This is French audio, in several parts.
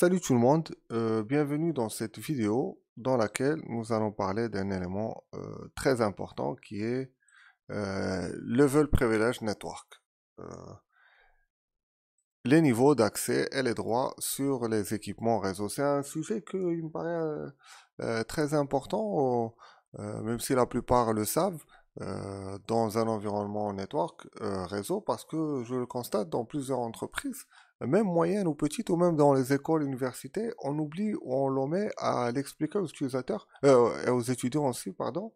Salut tout le monde, euh, bienvenue dans cette vidéo dans laquelle nous allons parler d'un élément euh, très important qui est euh, Level Privilege Network. les niveaux d'accès et les droits sur les équipements réseau. C'est un sujet qui me paraît très important, même si la plupart le savent, dans un environnement network réseau, parce que je le constate dans plusieurs entreprises, même moyenne ou petite, ou même dans les écoles, universités, on oublie ou on l'omet à l'expliquer aux utilisateurs, et euh, aux étudiants aussi, pardon.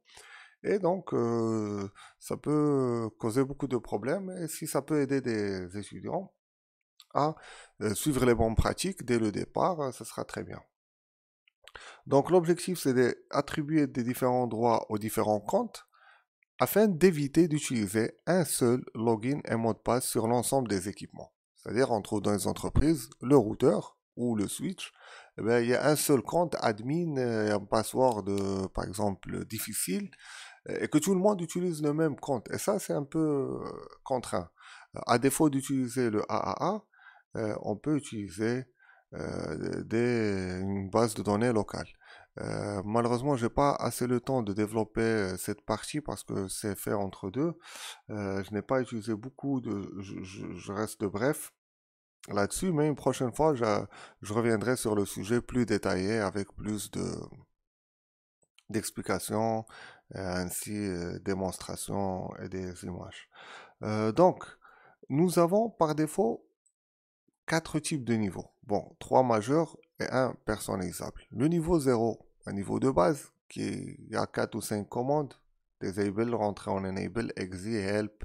Et donc, euh, ça peut causer beaucoup de problèmes. Et si ça peut aider des étudiants à euh, suivre les bonnes pratiques dès le départ, ce sera très bien. Donc, l'objectif, c'est d'attribuer des différents droits aux différents comptes afin d'éviter d'utiliser un seul login et mot de passe sur l'ensemble des équipements. C'est-à-dire, on trouve dans les entreprises le routeur ou le switch. Eh il y a un seul compte admin, euh, un password, euh, par exemple, difficile, et que tout le monde utilise le même compte. Et ça, c'est un peu euh, contraint. À défaut d'utiliser le AAA, on peut utiliser une base de données locale. Euh, malheureusement, je n'ai pas assez le temps de développer euh, cette partie parce que c'est fait entre deux. Euh, je n'ai pas utilisé beaucoup de, je, reste bref là-dessus, mais une prochaine fois, je, reviendrai sur le sujet plus détaillé avec plus de d'explications, ainsi démonstrations et des images. donc, nous avons par défaut quatre types de niveaux. Bon, trois majeurs, un personnalisable. Le niveau 0, un niveau de base qui a 4 ou 5 commandes, disable, rentrer en enable, exit, help,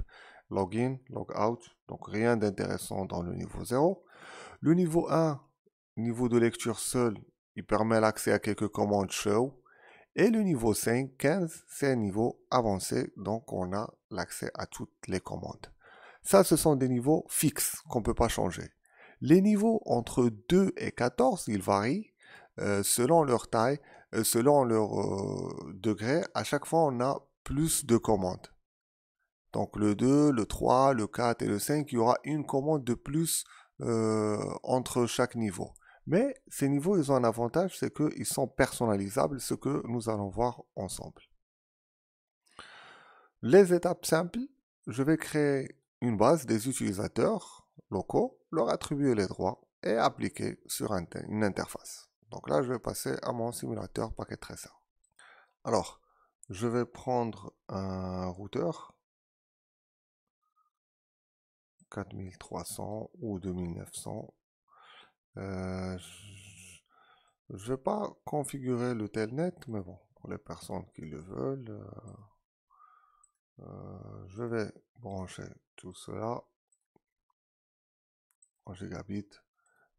login, logout, donc rien d'intéressant dans le niveau 0. Le niveau 1, niveau de lecture seul, il permet l'accès à quelques commandes show. Et le niveau 5, 15, c'est un niveau avancé, donc on a l'accès à toutes les commandes. Ça, ce sont des niveaux fixes qu'on ne peut pas changer. Les niveaux entre 2 et 14, ils varient euh, selon leur taille, euh, selon leur euh, degré. À chaque fois, on a plus de commandes. Donc le 2, le 3, le 4 et le 5, il y aura une commande de plus entre chaque niveau. Mais ces niveaux, ils ont un avantage, c'est qu'ils sont personnalisables, ce que nous allons voir ensemble. Les étapes simples, je vais créer une base des utilisateurs locaux, leur attribuer les droits et appliquer sur une interface. Donc là, je vais passer à mon simulateur paquet Tracer. Alors, je vais prendre un routeur 4300 ou 2900. Euh, je ne vais pas configurer le telnet, mais bon, pour les personnes qui le veulent, euh, euh, je vais brancher tout cela gigabit.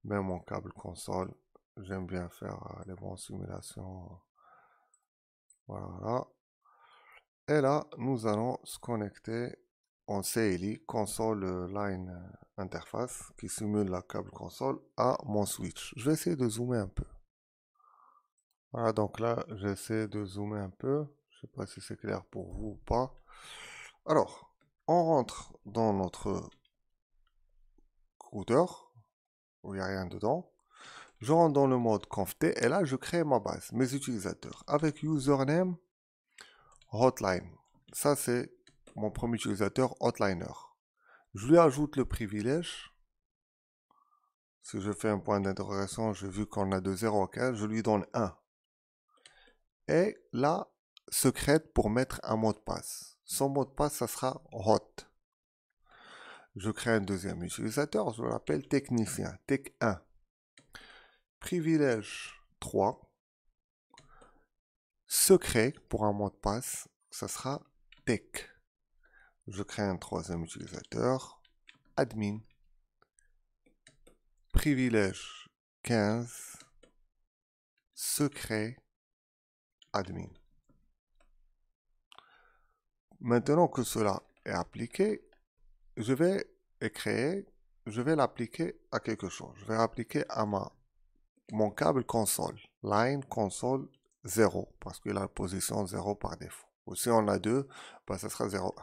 Même mon câble console, j'aime bien faire euh, les bonnes simulations. Euh, voilà. Et là, nous allons se connecter en CLI, console euh, line interface, qui simule la câble console à mon switch. Je vais essayer de zoomer un peu. Voilà, donc là, j'essaie de zoomer un peu. Je sais pas si c'est clair pour vous ou pas. Alors, on rentre dans notre routeur, où il n'y a rien dedans. Je rentre dans le mode conft et là, je crée ma base, mes utilisateurs, avec username hotline. Ça, c'est mon premier utilisateur, hotliner. Je lui ajoute le privilège. Si je fais un point d'interrogation, j'ai vu qu'on a de 0 à 15, je lui donne 1. Et là, secrète pour mettre un mot de passe. Son mot de passe, ça sera hot. Je crée un deuxième utilisateur, je l'appelle technicien, tech 1. Privilège 3. Secret pour un mot de passe, ça sera tech. Je crée un troisième utilisateur, admin. Privilège 15. Secret admin. Maintenant que cela est appliqué, je vais créer, je vais l'appliquer à quelque chose. Je vais l'appliquer à ma, mon câble console, line console 0, parce qu'il a la position 0 par défaut. Ou si on a 2, ben, bah, ça sera 0,1.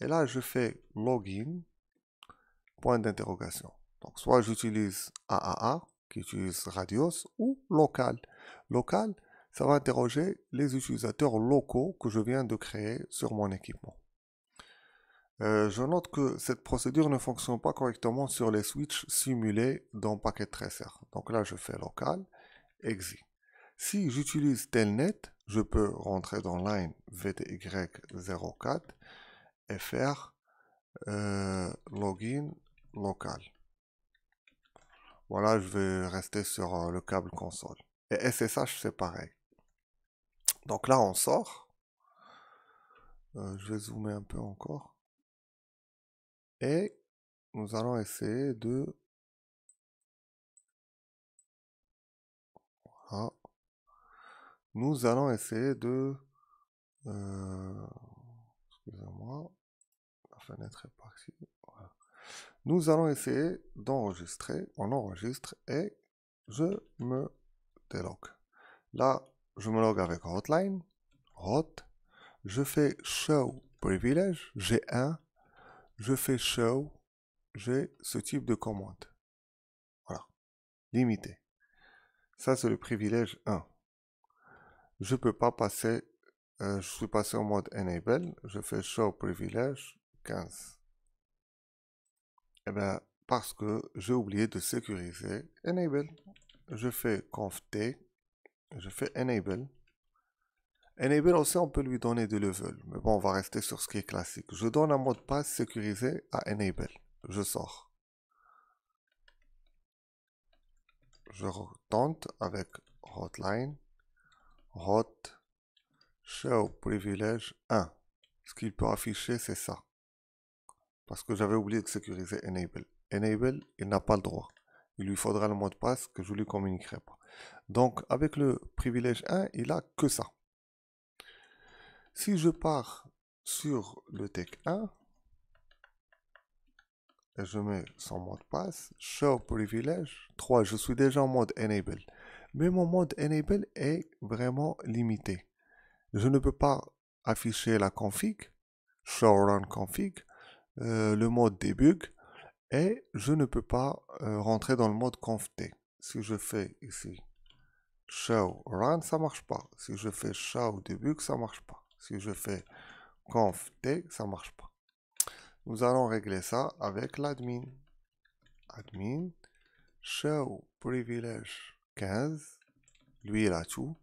Et là, je fais login, point d'interrogation. Donc, soit j'utilise AAA, qui utilise Radios, ou local. Local, ça va interroger les utilisateurs locaux que je viens de créer sur mon équipement. Euh, je note que cette procédure ne fonctionne pas correctement sur les switches simulés dans Packet Tracer. Donc là, je fais local, exit. Si j'utilise telnet, je peux rentrer dans line vty04 et faire login local. Voilà, je vais rester sur euh, le câble console. Et SSH, c'est pareil. Donc là, on sort. Euh, je vais zoomer un peu encore. Et nous allons essayer de... Voilà. Nous allons essayer de... Euh, excusez-moi. La fenêtre est partie. Voilà. Nous allons essayer d'enregistrer. On enregistre et je me délogue. Là, je me log avec Hotline. Hot. Je fais Show Privilege. J'ai 1 je fais show, j'ai ce type de commande. Voilà. Limité. Ça, c'est le privilège 1. Je ne peux pas passer, euh, je suis passé en mode enable, je fais show privilège 15. Eh bien, parce que j'ai oublié de sécuriser enable. Je fais t, je fais enable. Enable aussi, on peut lui donner du level, Mais bon, on va rester sur ce qui est classique. Je donne un mot de passe sécurisé à Enable. Je sors. Je retente avec hotline, hot, show privilege 1. Ce qu'il peut afficher, c'est ça. Parce que j'avais oublié de sécuriser Enable. Enable, il n'a pas le droit. Il lui faudra le mot de passe que je lui communiquerai pas. Donc, avec le privilège 1, il a que ça. Si je pars sur le tech 1, et je mets son mot de passe, show privilege, 3, je suis déjà en mode enable. Mais mon mode enable est vraiment limité. Je ne peux pas afficher la config, show run config, euh, le mode debug, et je ne peux pas euh, rentrer dans le mode conft. Si je fais ici show run, ça marche pas. Si je fais show debug, ça marche pas. Si je fais conf t, ça ne marche pas. Nous allons régler ça avec l'admin. Admin, show privilege 15. Lui, il a tout.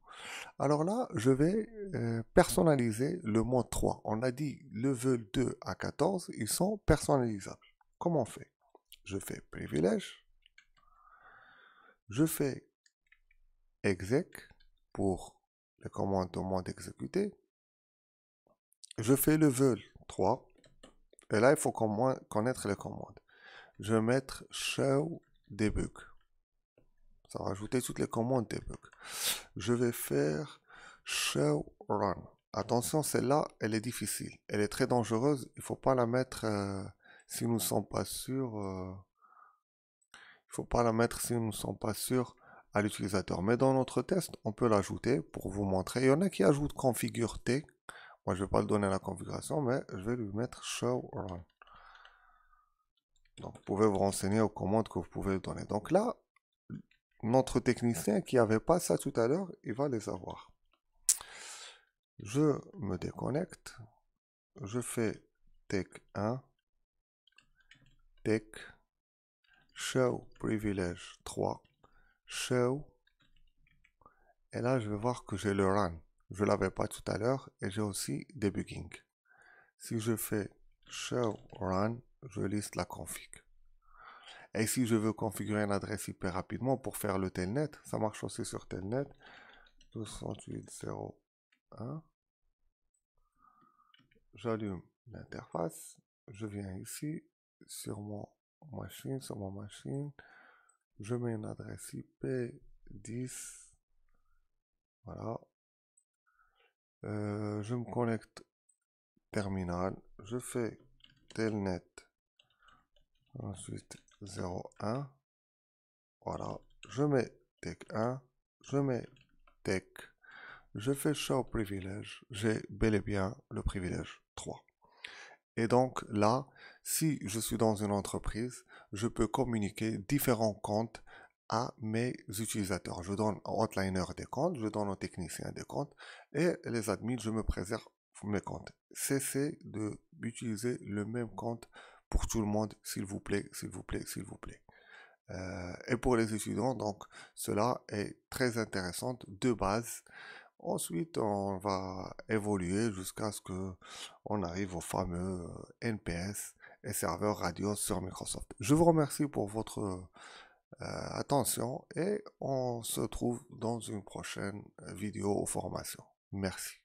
Alors là, je vais euh, personnaliser le mot 3. On a dit level 2 à 14, ils sont personnalisables. Comment on fait Je fais privilège. Je fais exec pour les commandes au mode exécuté. Je fais le 3. Et là, il faut connaître les commandes. Je vais mettre show debug. Ça va ajouter toutes les commandes debug. Je vais faire show run. Attention, celle-là, elle est difficile. Elle est très dangereuse. Il ne faut pas la mettre euh, si nous ne sommes pas sûrs. Euh, il faut pas la mettre si nous ne sommes pas sûrs à l'utilisateur. Mais dans notre test, on peut l'ajouter pour vous montrer. Il y en a qui ajoutent configure T moi, je vais pas le donner à la configuration, mais je vais lui mettre show run. Donc, vous pouvez vous renseigner aux commandes que vous pouvez lui donner. Donc là, notre technicien qui n'avait pas ça tout à l'heure, il va les avoir. Je me déconnecte. Je fais tech 1, tech, show privilege 3, show. Et là, je vais voir que j'ai le run je l'avais pas tout à l'heure, et j'ai aussi debugging. Si je fais show run, je liste la config. Et si je veux configurer une adresse IP rapidement pour faire le telnet, ça marche aussi sur telnet. 208.0.1 J'allume l'interface. Je viens ici sur mon machine, sur ma machine. Je mets une adresse IP 10. Voilà, euh, je me connecte terminal, je fais telnet, ensuite 01, voilà, je mets tech 1, je mets tech, je fais show privilège, j'ai bel et bien le privilège 3. Et donc là, si je suis dans une entreprise, je peux communiquer différents comptes à mes utilisateurs. Je donne aux hotliner des comptes, je donne aux techniciens des comptes et les admins, je me préserve mes comptes. Cessez d'utiliser le même compte pour tout le monde, s'il vous plaît, s'il vous plaît, s'il vous plaît. Euh, et pour les étudiants, donc cela est très intéressant de base. Ensuite, on va évoluer jusqu'à ce que on arrive au fameux euh, NPS et serveur radio sur Microsoft. Je vous remercie pour votre euh, attention et on se trouve dans une prochaine vidéo ou formation. Merci.